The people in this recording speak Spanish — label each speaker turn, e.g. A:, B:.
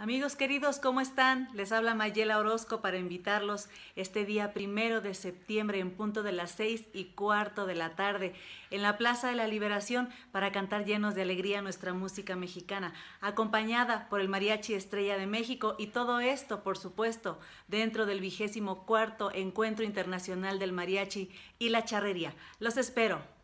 A: Amigos queridos, ¿cómo están? Les habla Mayela Orozco para invitarlos este día primero de septiembre en punto de las seis y cuarto de la tarde en la Plaza de la Liberación para cantar llenos de alegría nuestra música mexicana, acompañada por el Mariachi Estrella de México y todo esto, por supuesto, dentro del vigésimo cuarto Encuentro Internacional del Mariachi y la Charrería. Los espero.